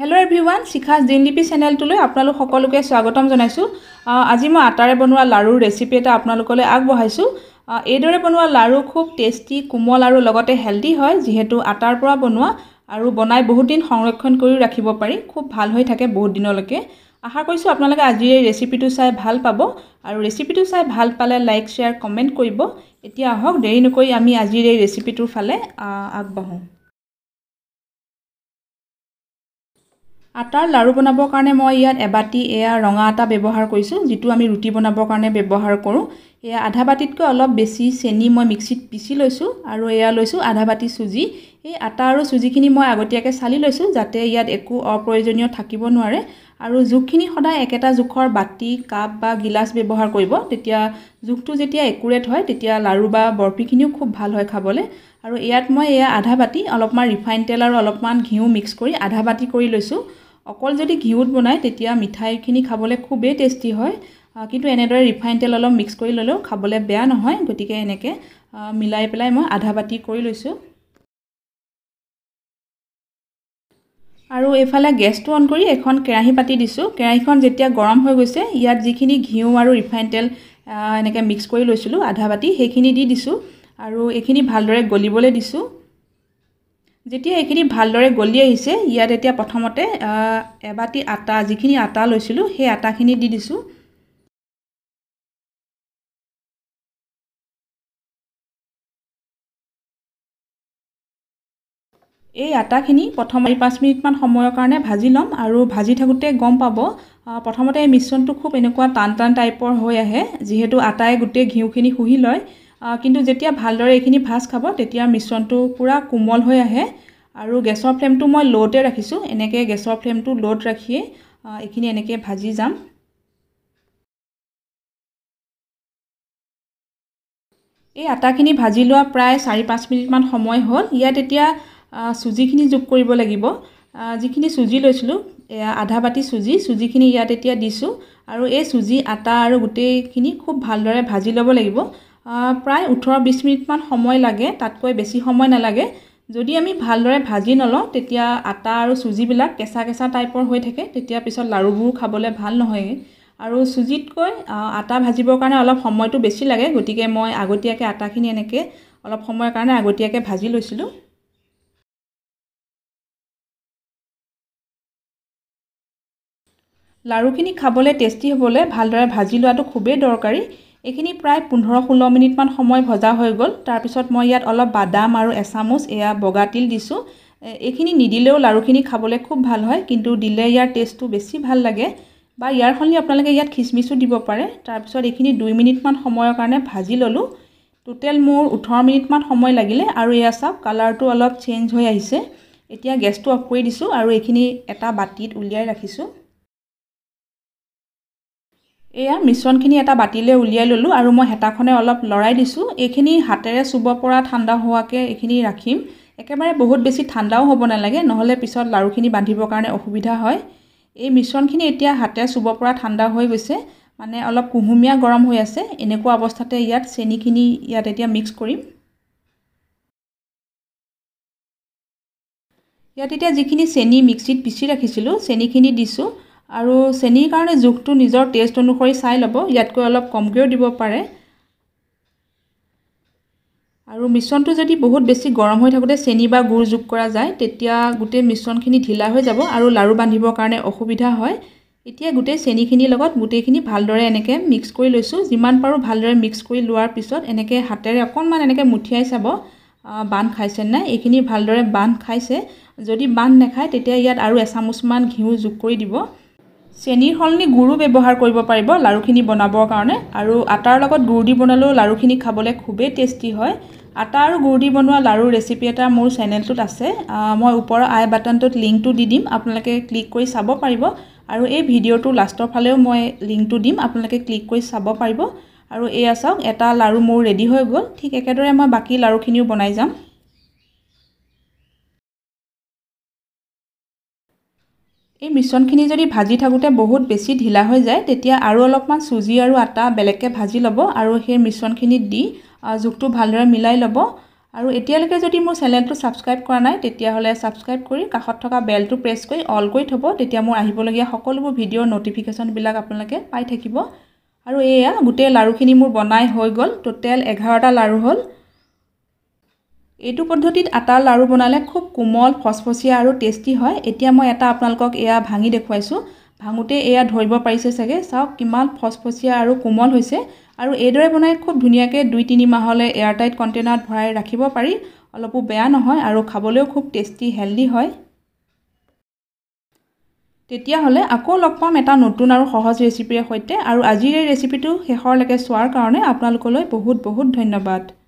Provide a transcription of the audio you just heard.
hello' everyone শিখাছ দিনলিপি চেনেলটোলৈ আপোনালোক সকলোকে স্বাগতম জনাইছোঁ আজি মই আটাৰে বনোৱা লাড়ুৰ ৰেচিপি এটা আপোনালোকলৈ আগবঢ়াইছোঁ এইদৰে বনোৱা লাড়ু খুব টেষ্টি কোমল আৰু লগতে হেল্ডি হয় যিহেতু আটাৰ পৰা বনোৱা আৰু বনাই বহুত দিন সংৰক্ষণ কৰিও ৰাখিব পাৰি খুব ভাল হৈ থাকে বহুত দিনলৈকে আশা কৰিছোঁ আপোনালোকে আজিৰ এই ৰেচিপিটো চাই ভাল পাব আৰু ৰেচিপিটো চাই ভাল পালে লাইক শ্বেয়াৰ কমেণ্ট কৰিব এতিয়া আহক দেৰি নকৰি আমি আজিৰ এই ৰেচিপিটোৰ ফালে আগবাঢ়োঁ আটাৰ লাড়ু বনাবৰ কাৰণে মই ইয়াত এবাটি এয়া ৰঙা আটা ব্যৱহাৰ কৰিছোঁ যিটো আমি ৰুটি বনাবৰ কাৰণে ব্যৱহাৰ কৰোঁ এয়া আধা বাতিতকৈ অলপ বেছি চেনি মই মিক্সিত পিচি লৈছোঁ আৰু এয়া লৈছোঁ আধা বাতি চুজি এই আটা আৰু চুজিখিনি মই আগতীয়াকৈ চালি লৈছোঁ যাতে ইয়াত একো অপ্ৰয়োজনীয় থাকিব নোৱাৰে আৰু জোখখিনি সদায় একেটা জোখৰ বাতি কাপ বা গিলাচ ব্যৱহাৰ কৰিব তেতিয়া জোখটো যেতিয়া একুৰেট হয় তেতিয়া লাড়ু বা বৰফিখিনিও খুব ভাল হয় খাবলৈ আৰু ইয়াত মই এয়া আধা বাতি অলপমান ৰিফাইন তেল আৰু অলপমান ঘিউ মিক্স কৰি আধা বাতি কৰি লৈছোঁ অকল যদি ঘিউত বনায় তেতিয়া মিঠাইখিনি খাবলৈ খুবেই টেষ্টি হয় কিন্তু এনেদৰে ৰিফাইন তেল অলপ মিক্স কৰি ল'লেও খাবলৈ বেয়া নহয় গতিকে এনেকৈ মিলাই পেলাই মই আধা বাতি কৰি লৈছোঁ আৰু এইফালে গেছটো অন কৰি এখন কেৰাহী পাতি দিছোঁ কেৰাহীখন যেতিয়া গৰম হৈ গৈছে ইয়াত যিখিনি ঘিউ আৰু ৰিফাইন তেল এনেকৈ মিক্স কৰি লৈছিলোঁ আধা বাতি সেইখিনি দি দিছোঁ আৰু এইখিনি ভালদৰে গলিবলৈ দিছোঁ যেতিয়া এইখিনি ভালদৰে গলি আহিছে ইয়াত এতিয়া প্ৰথমতে এবাটি আটা যিখিনি আটা লৈছিলোঁ সেই আটাখিনি দি দিছোঁ এই আটাখিনি প্ৰথম চাৰি পাঁচ মিনিটমান সময়ৰ কাৰণে ভাজি ল'ম আৰু ভাজি থাকোঁতে গম পাব প্ৰথমতে এই মিশ্ৰণটো খুব এনেকুৱা টান টান টাইপৰ হৈ আহে যিহেতু আটাই গোটেই ঘিউখিনি শুহি লয় কিন্তু যেতিয়া ভালদৰে এইখিনি ভাজ খাব তেতিয়া মিশ্ৰণটো পূৰা কোমল হৈ আহে আৰু গেছৰ ফ্লেমটো মই ল'তে ৰাখিছোঁ এনেকৈ গেছৰ ফ্লেমটো ল'ত ৰাখিয়ে এইখিনি এনেকৈ ভাজি যাম এই আটাখিনি ভাজি লোৱা প্ৰায় চাৰি পাঁচ মিনিটমান সময় হ'ল ইয়াত এতিয়া চুজিখিনি যোগ কৰিব লাগিব যিখিনি চুজি লৈছিলোঁ আধা বাতি চুজি চুজিখিনি ইয়াত এতিয়া দিছোঁ আৰু এই চুজি আটা আৰু গোটেইখিনি খুব ভালদৰে ভাজি ল'ব লাগিব প্ৰায় ওঠৰ বিছ মিনিটমান সময় লাগে তাতকৈ বেছি সময় নালাগে যদি আমি ভালদৰে ভাজি নলওঁ তেতিয়া আটা আৰু চুজিবিলাক কেঁচা কেঁচা টাইপৰ হৈ থাকে তেতিয়া পিছত লাড়ুবোৰ খাবলৈ ভাল নহয়গৈ আৰু চুজিতকৈ আটা ভাজিবৰ কাৰণে অলপ সময়টো বেছি লাগে গতিকে মই আগতীয়াকৈ আটাখিনি এনেকৈ অলপ সময়ৰ কাৰণে আগতীয়াকৈ ভাজি লৈছিলোঁ লাড়ুখিনি খাবলৈ টেষ্টি হ'বলৈ ভালদৰে ভাজি লোৱাটো খুবেই দৰকাৰী এইখিনি প্ৰায় পোন্ধৰ ষোল্ল মিনিটমান সময় ভজা হৈ গ'ল তাৰপিছত মই ইয়াত অলপ বাদাম আৰু এচামুচ এয়া বগা তিল দিছোঁ এইখিনি নিদিলেও লাড়ুখিনি খাবলৈ খুব ভাল হয় কিন্তু দিলে ইয়াৰ টেষ্টটো বেছি ভাল লাগে বা ইয়াৰ সলনি আপোনালোকে ইয়াত খিচমিচো দিব পাৰে তাৰপিছত এইখিনি দুই মিনিটমান সময়ৰ কাৰণে ভাজি ল'লোঁ টোটেল মোৰ ওঠৰ মিনিটমান সময় লাগিলে আৰু এয়া চাওক কালাৰটো অলপ চেঞ্জ হৈ আহিছে এতিয়া গেছটো অফ কৰি দিছোঁ আৰু এইখিনি এটা বাতিত উলিয়াই ৰাখিছোঁ এয়া মিশ্ৰণখিনি এটা বাতিলে উলিয়াই ললোঁ আৰু মই হেতাখনে অলপ লৰাই দিছোঁ এইখিনি হাতেৰে চুব পৰা ঠাণ্ডা হোৱাকৈ এইখিনি ৰাখিম একেবাৰে বহুত বেছি ঠাণ্ডাও হ'ব নালাগে নহ'লে পিছত লাড়ুখিনি বান্ধিবৰ কাৰণে অসুবিধা হয় এই মিশ্ৰণখিনি এতিয়া হাতেৰে চুব পৰা ঠাণ্ডা হৈ গৈছে মানে অলপ কুহুমীয়া গৰম হৈ আছে এনেকুৱা অৱস্থাতে ইয়াত চেনিখিনি ইয়াত এতিয়া মিক্স কৰিম ইয়াত এতিয়া যিখিনি চেনি মিক্সিত পিচি ৰাখিছিলোঁ চেনিখিনি দিছোঁ আৰু চেনীৰ কাৰণে জোখটো নিজৰ টেষ্ট অনুসৰি চাই ল'ব ইয়াতকৈ অলপ কমকৈও দিব পাৰে আৰু মিশ্ৰণটো যদি বহুত বেছি গৰম হৈ থাকোঁতে চেনী বা গুৰ যোগ কৰা যায় তেতিয়া গোটেই মিশ্ৰণখিনি ঢিলা হৈ যাব আৰু লাৰু বান্ধিবৰ কাৰণে অসুবিধা হয় এতিয়া গোটেই চেনীখিনিৰ লগত গোটেইখিনি ভালদৰে এনেকৈ মিক্স কৰি লৈছোঁ যিমান পাৰোঁ ভালদৰে মিক্স কৰি লোৱাৰ পিছত এনেকৈ হাতেৰে অকণমান এনেকৈ মুঠিয়াই চাব বান্ধ খাইছে নাই এইখিনি ভালদৰে বান্ধ খাইছে যদি বান্ধ নাখায় তেতিয়া ইয়াত আৰু এচামুচমান ঘিউ যোগ কৰি দিব চেনীৰ সলনি গুড়ো ব্যৱহাৰ কৰিব পাৰিব লাড়ুখিনি বনাবৰ কাৰণে আৰু আটাৰ লগত গুড় দি বনালেও লাড়ুখিনি খাবলৈ খুবেই টেষ্টি হয় আটা আৰু গুড় দি বনোৱা লাড়ুৰ ৰেচিপি এটা মোৰ চেনেলটোত আছে মই ওপৰৰ আই বাটনটোত লিংকটো দি দিম আপোনালোকে ক্লিক কৰি চাব পাৰিব আৰু এই ভিডিঅ'টো লাষ্টৰ ফালেও মই লিংকটো দিম আপোনালোকে ক্লিক কৰি চাব পাৰিব আৰু এয়া চাওক এটা লাড়ু মোৰ ৰেডি হৈ গ'ল ঠিক একেদৰে মই বাকী লাড়ুখিনিও বনাই যাম এই মিশ্ৰণখিনি যদি ভাজি থাকোঁতে বহুত বেছি ঢিলা হৈ যায় তেতিয়া আৰু অলপমান চুজি আৰু আটা বেলেগকৈ ভাজি ল'ব আৰু সেই মিশ্ৰণখিনিত দি জোখটো ভালদৰে মিলাই ল'ব আৰু এতিয়ালৈকে যদি মোৰ চেনেলটো ছাবস্ক্ৰাইব কৰা নাই তেতিয়াহ'লে ছাবস্ক্ৰাইব কৰি কাষত থকা বেলটো প্ৰেছ কৰি অল কৰি থ'ব তেতিয়া মোৰ আহিবলগীয়া সকলোবোৰ ভিডিঅ'ৰ ন'টিফিকেশ্যনবিলাক আপোনালোকে পাই থাকিব আৰু এয়া গোটেই লাড়ুখিনি মোৰ বনাই হৈ গ'ল টোটেল এঘাৰটা লাড়ু হ'ল এইটো পদ্ধতিত আটাৰ লাড়ু বনালে খুব কোমল ফচফচীয়া আৰু টেষ্টি হয় এতিয়া মই এটা আপোনালোকক এয়া ভাঙি দেখুৱাইছোঁ ভাঙোতে এয়া ধৰিব পাৰিছে চাগে চাওক কিমান ফচফচীয়া আৰু কোমল হৈছে আৰু এইদৰে বনাই খুব ধুনীয়াকৈ দুই তিনি মাহলৈ এয়াৰটাইট কণ্টেইনাৰত ভৰাই ৰাখিব পাৰি অলপো বেয়া নহয় আৰু খাবলৈও খুব টেষ্টি হেল্ডি হয় তেতিয়াহ'লে আকৌ লগ পাম এটা নতুন আৰু সহজ ৰেচিপিৰ সৈতে আৰু আজিৰ এই ৰেচিপিটো শেষৰলৈকে চোৱাৰ কাৰণে আপোনালোকলৈ বহুত বহুত ধন্যবাদ